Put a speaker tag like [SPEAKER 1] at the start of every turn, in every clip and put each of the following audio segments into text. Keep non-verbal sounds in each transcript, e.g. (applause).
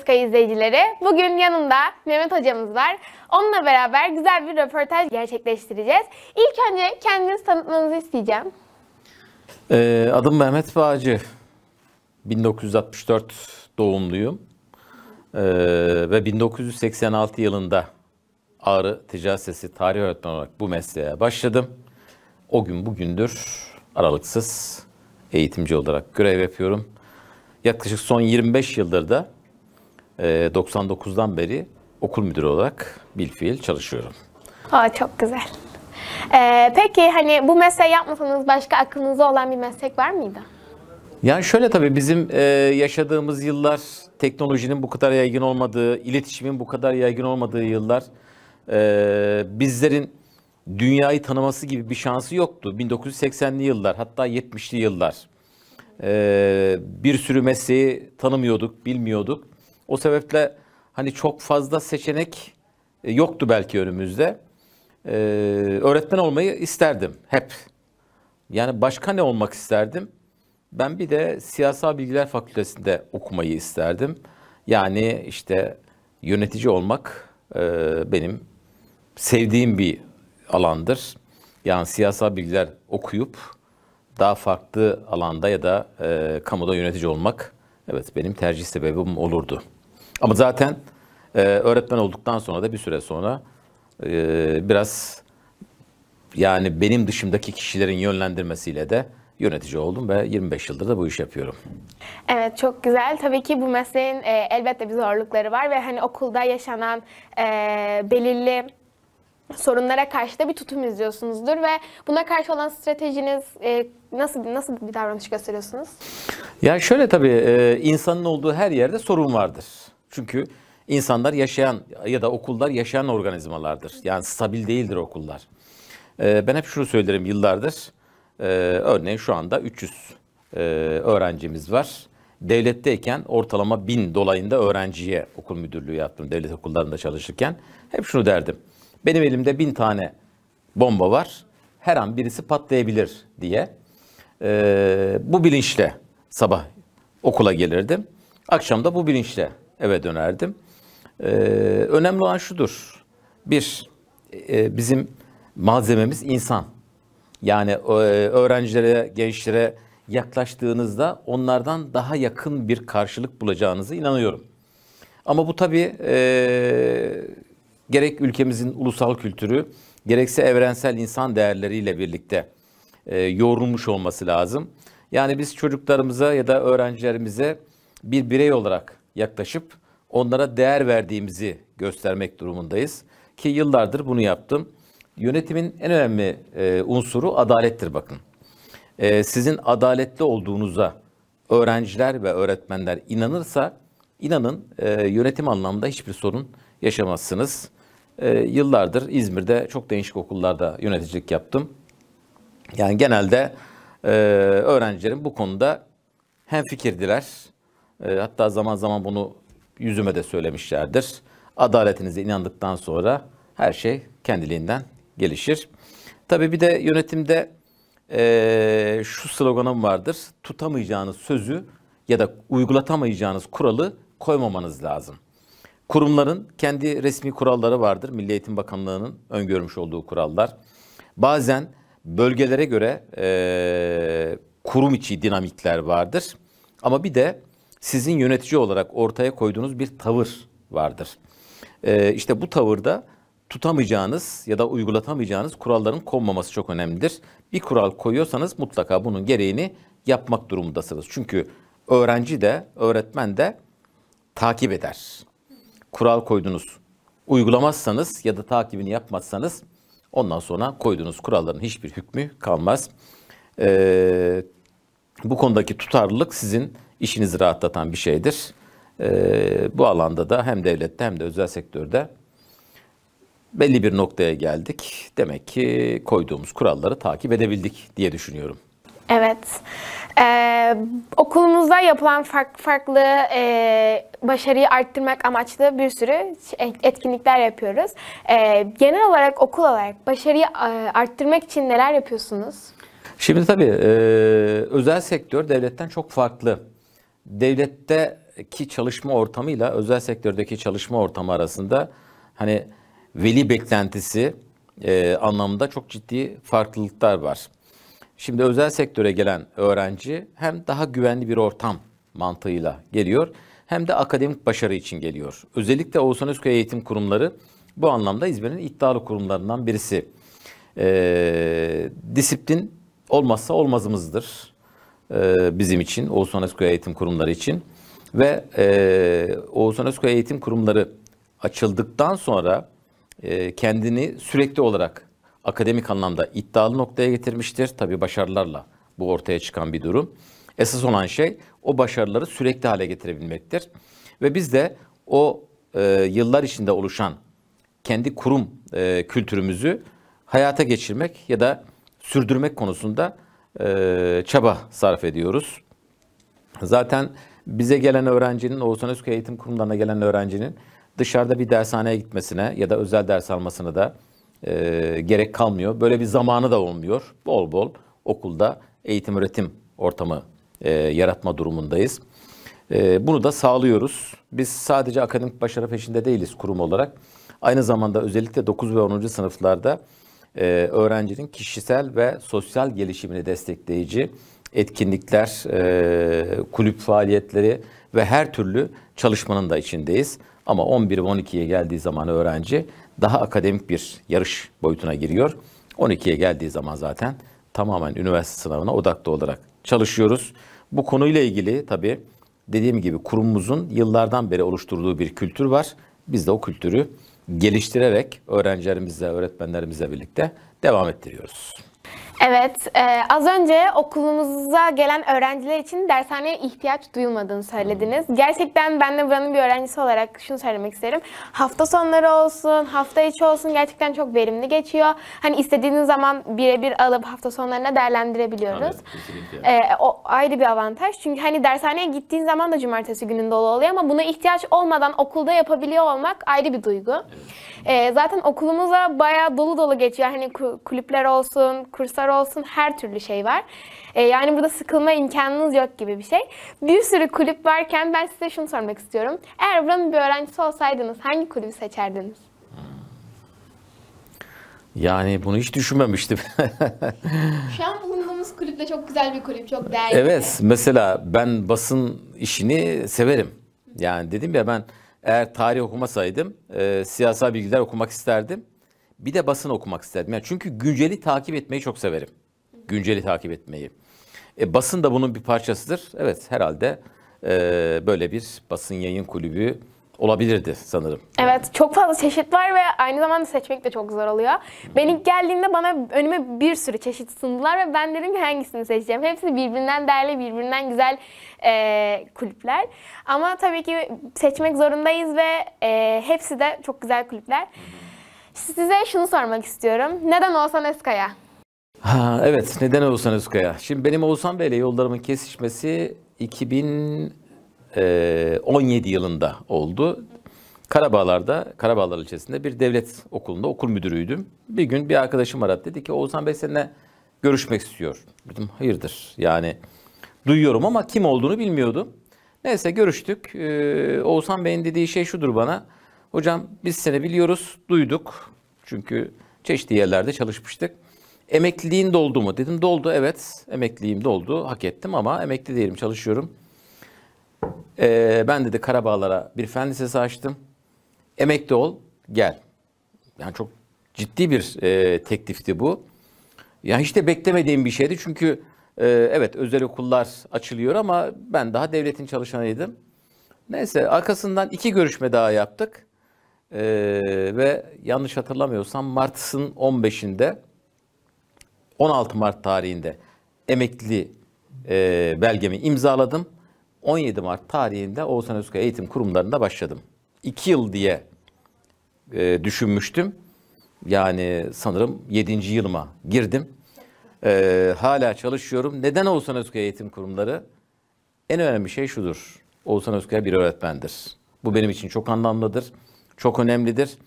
[SPEAKER 1] Gözkay izleyicileri. Bugün yanımda Mehmet hocamız var. Onunla beraber güzel bir röportaj gerçekleştireceğiz. İlk önce kendinizi tanıtmanızı isteyeceğim.
[SPEAKER 2] Ee, adım Mehmet Bağcı. 1964 doğumluyum. Ee, ve 1986 yılında Ağrı Ticaret Sesi tarih öğretmen olarak bu mesleğe başladım. O gün bugündür aralıksız eğitimci olarak görev yapıyorum. Yaklaşık son 25 yıldır da 99'dan ee, beri okul müdürü olarak bilfiil çalışıyorum.
[SPEAKER 1] Aa, çok güzel. Ee, peki hani bu mesleği yapmasanız başka aklınızda olan bir meslek var mıydı?
[SPEAKER 2] Yani şöyle tabii bizim e, yaşadığımız yıllar teknolojinin bu kadar yaygın olmadığı, iletişimin bu kadar yaygın olmadığı yıllar e, bizlerin dünyayı tanıması gibi bir şansı yoktu. 1980'li yıllar hatta 70'li yıllar e, bir sürü mesleği tanımıyorduk, bilmiyorduk. O sebeple hani çok fazla seçenek e, yoktu belki önümüzde. Ee, öğretmen olmayı isterdim hep. Yani başka ne olmak isterdim? Ben bir de Siyasal Bilgiler Fakültesi'nde okumayı isterdim. Yani işte yönetici olmak e, benim sevdiğim bir alandır. Yani siyasal bilgiler okuyup daha farklı alanda ya da e, kamuda yönetici olmak evet benim tercih sebebim olurdu. Ama zaten e, öğretmen olduktan sonra da bir süre sonra e, biraz yani benim dışımdaki kişilerin yönlendirmesiyle de yönetici oldum ve 25 yıldır da bu iş yapıyorum.
[SPEAKER 1] Evet çok güzel. Tabii ki bu mesleğin e, elbette bir zorlukları var ve hani okulda yaşanan e, belirli sorunlara karşı da bir tutum izliyorsunuzdur ve buna karşı olan stratejiniz e, nasıl nasıl bir davranış gösteriyorsunuz?
[SPEAKER 2] Ya yani şöyle tabii e, insanın olduğu her yerde sorun vardır. Çünkü insanlar yaşayan ya da okullar yaşayan organizmalardır. Yani stabil değildir okullar. Ee, ben hep şunu söylerim yıllardır. Ee, örneğin şu anda 300 e, öğrencimiz var. Devletteyken ortalama 1000 dolayında öğrenciye okul müdürlüğü yaptım devlet okullarında çalışırken. Hep şunu derdim. Benim elimde 1000 tane bomba var. Her an birisi patlayabilir diye. Ee, bu bilinçle sabah okula gelirdim. Akşam da bu bilinçle eve dönerdim. Ee, önemli olan şudur. Bir, e, bizim malzememiz insan. Yani e, öğrencilere, gençlere yaklaştığınızda onlardan daha yakın bir karşılık bulacağınızı inanıyorum. Ama bu tabii e, gerek ülkemizin ulusal kültürü, gerekse evrensel insan değerleriyle birlikte e, yoğrulmuş olması lazım. Yani biz çocuklarımıza ya da öğrencilerimize bir birey olarak yaklaşıp onlara değer verdiğimizi göstermek durumundayız. Ki yıllardır bunu yaptım. Yönetimin en önemli e, unsuru adalettir bakın. E, sizin adaletli olduğunuza öğrenciler ve öğretmenler inanırsa inanın e, yönetim anlamında hiçbir sorun yaşamazsınız. E, yıllardır İzmir'de çok değişik okullarda yöneticilik yaptım. Yani genelde e, öğrencilerin bu konuda hem fikirdiler e, hatta zaman zaman bunu yüzüme de söylemişlerdir. Adaletinize inandıktan sonra her şey kendiliğinden gelişir. Tabii bir de yönetimde e, şu sloganım vardır. Tutamayacağınız sözü ya da uygulatamayacağınız kuralı koymamanız lazım. Kurumların kendi resmi kuralları vardır. Milli Eğitim Bakanlığı'nın öngörmüş olduğu kurallar. Bazen bölgelere göre e, kurum içi dinamikler vardır. Ama bir de sizin yönetici olarak ortaya koyduğunuz bir tavır vardır. Ee, işte bu tavırda tutamayacağınız ya da uygulatamayacağınız kuralların konmaması çok önemlidir. Bir kural koyuyorsanız mutlaka bunun gereğini yapmak durumundasınız. Çünkü öğrenci de öğretmen de takip eder. Kural koydunuz, uygulamazsanız ya da takibini yapmazsanız ondan sonra koyduğunuz kuralların hiçbir hükmü kalmaz. Ee, bu konudaki tutarlılık sizin işinizi rahatlatan bir şeydir. Ee, bu alanda da hem devlette hem de özel sektörde belli bir noktaya geldik. Demek ki koyduğumuz kuralları takip edebildik diye düşünüyorum.
[SPEAKER 1] Evet. Ee, okulumuzda yapılan farklı farklı e, başarıyı arttırmak amaçlı bir sürü şey, etkinlikler yapıyoruz. Ee, genel olarak okul olarak başarıyı e, arttırmak için neler yapıyorsunuz?
[SPEAKER 2] Şimdi tabii e, özel sektör devletten çok farklı devletteki çalışma ortamıyla özel sektördeki çalışma ortamı arasında hani veli beklentisi e, anlamında çok ciddi farklılıklar var. Şimdi özel sektöre gelen öğrenci hem daha güvenli bir ortam mantığıyla geliyor hem de akademik başarı için geliyor. Özellikle Oğuzhan Özköy Eğitim Kurumları bu anlamda İzmir'in iddialı kurumlarından birisi. Ee, disiplin olmazsa olmazımızdır. E, bizim için, Oğuzhan Özkoy Eğitim Kurumları için. Ve e, Oğuzhan Özkoy Eğitim Kurumları açıldıktan sonra e, kendini sürekli olarak akademik anlamda iddialı noktaya getirmiştir. tabi başarılarla bu ortaya çıkan bir durum. Esas olan şey o başarıları sürekli hale getirebilmektir. Ve biz de o e, yıllar içinde oluşan kendi kurum e, kültürümüzü hayata geçirmek ya da sürdürmek konusunda e, çaba sarf ediyoruz. Zaten bize gelen öğrencinin, Oğuzhan Özkök Eğitim Kurumlarına gelen öğrencinin dışarıda bir dershaneye gitmesine ya da özel ders almasına da e, gerek kalmıyor. Böyle bir zamanı da olmuyor. Bol bol okulda eğitim üretim ortamı e, yaratma durumundayız. E, bunu da sağlıyoruz. Biz sadece akademik başarı peşinde değiliz kurum olarak. Aynı zamanda özellikle 9 ve 10. sınıflarda e, öğrencinin kişisel ve sosyal gelişimini destekleyici etkinlikler, e, kulüp faaliyetleri ve her türlü çalışmanın da içindeyiz. Ama 11 12'ye geldiği zaman öğrenci daha akademik bir yarış boyutuna giriyor. 12'ye geldiği zaman zaten tamamen üniversite sınavına odaklı olarak çalışıyoruz. Bu konuyla ilgili tabii dediğim gibi kurumumuzun yıllardan beri oluşturduğu bir kültür var. Biz de o kültürü geliştirerek öğrencilerimizle, öğretmenlerimizle birlikte devam ettiriyoruz.
[SPEAKER 1] Evet, e, az önce okulumuza gelen öğrenciler için dershaneye ihtiyaç duyulmadığını söylediniz. Hmm. Gerçekten ben de buranın bir öğrencisi olarak şunu söylemek isterim. Hafta sonları olsun, hafta içi olsun gerçekten çok verimli geçiyor. Hani istediğiniz zaman birebir alıp hafta sonlarına değerlendirebiliyoruz. Evet, e, o ayrı bir avantaj. Çünkü hani dershaneye gittiğin zaman da cumartesi günün dolu oluyor ama buna ihtiyaç olmadan okulda yapabiliyor olmak ayrı bir duygu. Evet. E, zaten okulumuza bayağı dolu dolu geçiyor. Hani kulüpler olsun, kurslar olsun her türlü şey var. E, yani burada sıkılma imkanınız yok gibi bir şey. Bir sürü kulüp varken ben size şunu sormak istiyorum. Eğer buranın bir öğrencisi olsaydınız hangi kulübü seçerdiniz?
[SPEAKER 2] Yani bunu hiç düşünmemiştim. (laughs)
[SPEAKER 1] Şu an bulunduğumuz kulüp de çok güzel bir kulüp, çok değerli. Evet,
[SPEAKER 2] mesela ben basın işini severim. Yani dedim ya ben eğer tarih okumasaydım e, siyasal bilgiler okumak isterdim. Bir de basın okumak isterdim. Yani çünkü günceli takip etmeyi çok severim. Günceli takip etmeyi. E, basın da bunun bir parçasıdır. Evet herhalde e, böyle bir basın yayın kulübü olabilirdi sanırım.
[SPEAKER 1] Evet çok fazla çeşit var ve aynı zamanda seçmek de çok zor oluyor. Ben ilk geldiğimde bana önüme bir sürü çeşit sundular ve ben dedim ki hangisini seçeceğim. Hepsi birbirinden değerli, birbirinden güzel e, kulüpler. Ama tabii ki seçmek zorundayız ve e, hepsi de çok güzel kulüpler. Hı-hı. Size şunu sormak istiyorum. Neden Oğuzhan Özkaya?
[SPEAKER 2] Ha, evet, neden Oğuzhan Özkaya? Şimdi benim Oğuzhan Bey'le yollarımın kesişmesi 2017 e, yılında oldu. Karabağlar'da, Karabağlar ilçesinde bir devlet okulunda okul müdürüydüm. Bir gün bir arkadaşım aradı dedi ki Oğuzhan Bey seninle görüşmek istiyor. Dedim hayırdır yani duyuyorum ama kim olduğunu bilmiyordum. Neyse görüştük. Ee, Oğuzhan Bey'in dediği şey şudur bana. Hocam biz seni biliyoruz, duyduk. Çünkü çeşitli yerlerde çalışmıştık. Emekliliğin doldu mu? Dedim doldu evet. Emekliliğim doldu. Hak ettim ama emekli değilim çalışıyorum. Ee, ben dedi Karabağlar'a bir fen lisesi açtım. Emekli ol gel. Yani çok ciddi bir e, teklifti bu. Yani hiç de beklemediğim bir şeydi çünkü e, evet özel okullar açılıyor ama ben daha devletin çalışanıydım. Neyse arkasından iki görüşme daha yaptık. Ee, ve yanlış hatırlamıyorsam Mart'ın 15'inde 16 Mart tarihinde emekli e, belgemi imzaladım. 17 Mart tarihinde Oğuzhan Özkaya Eğitim Kurumlarında başladım. 2 yıl diye e, düşünmüştüm. Yani sanırım 7. yılıma girdim. E, hala çalışıyorum. Neden Oğuzhan Özkaya Eğitim Kurumları? En önemli şey şudur. Oğuzhan Özkaya bir öğretmendir. Bu benim için çok anlamlıdır çok önemlidir.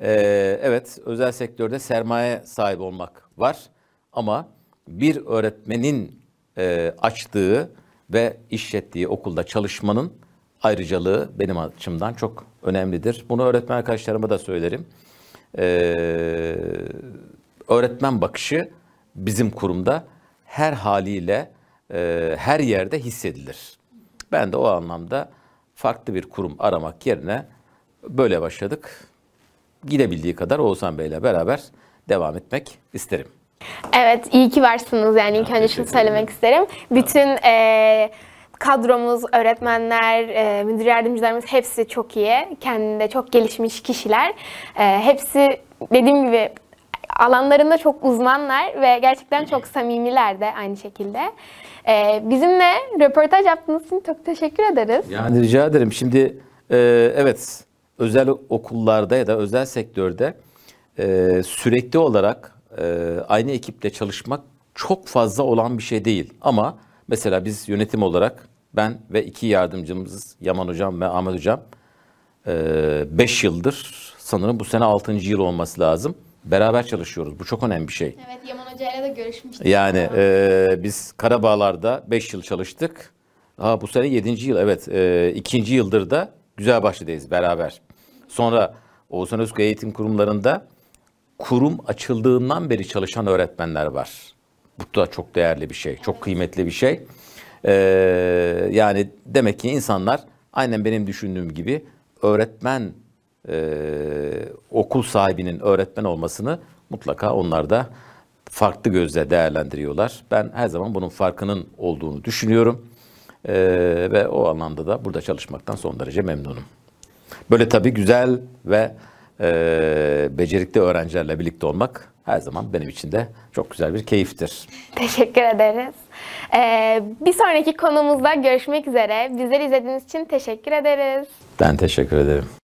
[SPEAKER 2] Ee, evet, özel sektörde sermaye sahibi olmak var ama bir öğretmenin e, açtığı ve işlettiği okulda çalışmanın ayrıcalığı benim açımdan çok önemlidir. Bunu öğretmen arkadaşlarıma da söylerim. Ee, öğretmen bakışı bizim kurumda her haliyle e, her yerde hissedilir. Ben de o anlamda farklı bir kurum aramak yerine Böyle başladık. Gidebildiği kadar Oğuzhan Bey'le beraber devam etmek isterim.
[SPEAKER 1] Evet, iyi ki varsınız yani ilk önce şunu söylemek isterim. Bütün e, kadromuz, öğretmenler, e, müdür yardımcılarımız hepsi çok iyi. Kendinde çok gelişmiş kişiler. E, hepsi dediğim gibi alanlarında çok uzmanlar ve gerçekten çok samimiler de aynı şekilde. E, bizimle röportaj yaptığınız için çok teşekkür ederiz. Yani
[SPEAKER 2] rica ederim. Şimdi e, evet özel okullarda ya da özel sektörde e, sürekli olarak e, aynı ekiple çalışmak çok fazla olan bir şey değil. Ama mesela biz yönetim olarak ben ve iki yardımcımız Yaman Hocam ve Ahmet Hocam 5 e, yıldır sanırım bu sene 6. yıl olması lazım. Beraber çalışıyoruz. Bu çok önemli bir şey.
[SPEAKER 1] Evet Yaman Hoca'yla da görüşmüştük. Yani
[SPEAKER 2] e, biz Karabağlar'da 5 yıl çalıştık. Ha bu sene 7. yıl evet. E, ikinci yıldır da güzel başladayız beraber. Sonra Oğuzhan Özkök eğitim kurumlarında kurum açıldığından beri çalışan öğretmenler var. Bu da çok değerli bir şey, çok kıymetli bir şey. Ee, yani demek ki insanlar aynen benim düşündüğüm gibi öğretmen e, okul sahibinin öğretmen olmasını mutlaka onlar da farklı gözle değerlendiriyorlar. Ben her zaman bunun farkının olduğunu düşünüyorum. Ee, ve o anlamda da burada çalışmaktan son derece memnunum. Böyle tabii güzel ve e, becerikli öğrencilerle birlikte olmak her zaman benim için de çok güzel bir keyiftir.
[SPEAKER 1] Teşekkür ederiz. Ee, bir sonraki konumuzda görüşmek üzere. Bizleri izlediğiniz için teşekkür ederiz.
[SPEAKER 2] Ben teşekkür ederim.